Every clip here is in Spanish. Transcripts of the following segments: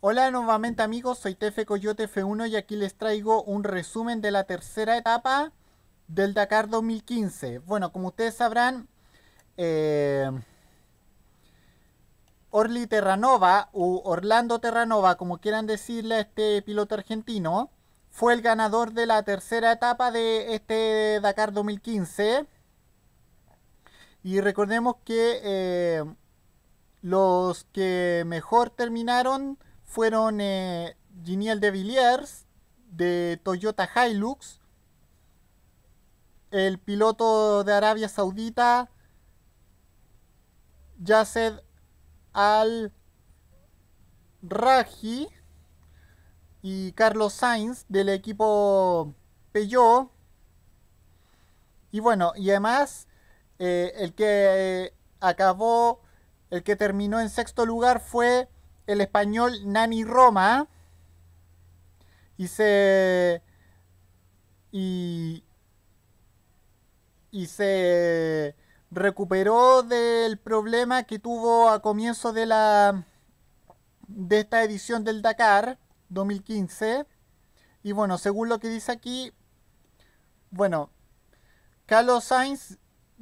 Hola nuevamente amigos, soy Tefe Coyote F1 y aquí les traigo un resumen de la tercera etapa del Dakar 2015. Bueno, como ustedes sabrán, eh, Orly Terranova, O Orlando Terranova, como quieran decirle a este piloto argentino, fue el ganador de la tercera etapa de este Dakar 2015. Y recordemos que eh, los que mejor terminaron fueron eh, Giniel de Villiers de Toyota Hilux, el piloto de Arabia Saudita Yased Al Raji y Carlos Sainz del equipo Peugeot. Y bueno, y además eh, el que eh, acabó, el que terminó en sexto lugar fue el español Nani Roma y se y, se recuperó del problema que tuvo a comienzo de la de esta edición del Dakar 2015 y bueno, según lo que dice aquí bueno, Carlos Sainz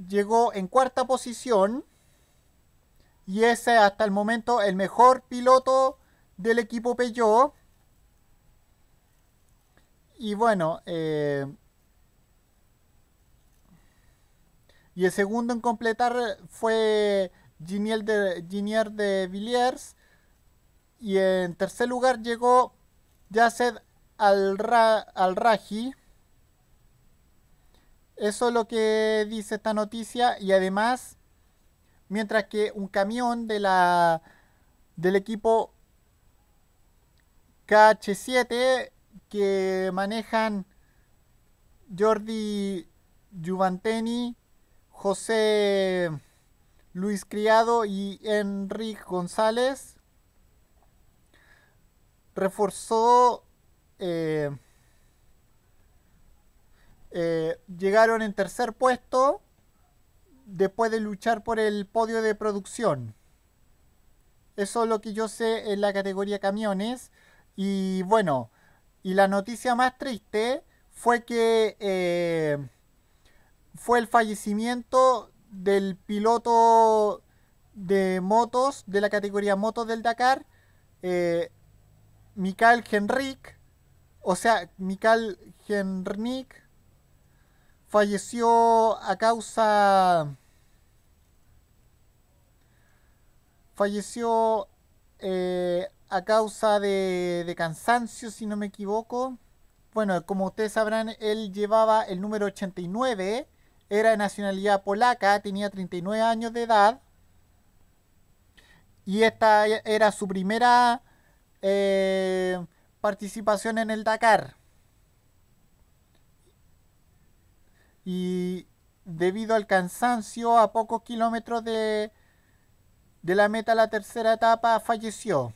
llegó en cuarta posición y ese hasta el momento el mejor piloto del equipo Peugeot. Y bueno, eh, y el segundo en completar fue Ginier de, de Villiers. Y en tercer lugar llegó Yaced al Al raji eso es lo que dice esta noticia y además mientras que un camión de la, del equipo KH7 que manejan Jordi Juvanteni, José Luis Criado y Enrique González reforzó eh, eh, llegaron en tercer puesto después de luchar por el podio de producción. Eso es lo que yo sé en la categoría camiones. Y bueno, y la noticia más triste fue que eh, fue el fallecimiento del piloto de motos de la categoría motos del Dakar, eh, Mikael Henrik, o sea, Mikael Henrik, falleció a causa... Falleció eh, a causa de, cansancio, si no me equivoco. Bueno, como ustedes sabrán, él llevaba el número 89, era de nacionalidad polaca, tenía 39 años de edad. Y esta era su primera eh, participación en el Dakar. y debido al cansancio a pocos kilómetros de, de la meta la tercera etapa falleció.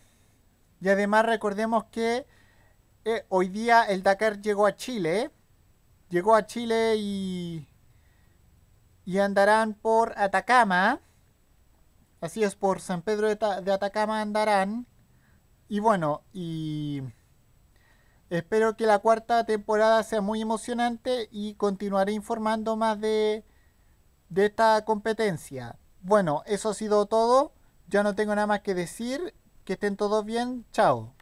Y además recordemos que eh, hoy día el Dakar llegó a Chile. ¿eh? Llegó a Chile y, y andarán por Atacama. Así es, por San Pedro de Atacama andarán. Y bueno, y... Espero que la cuarta temporada sea muy emocionante y continuaré informando más de, esta competencia. Bueno, eso ha sido todo. Ya no tengo nada más que decir. Que estén todos bien. Chao.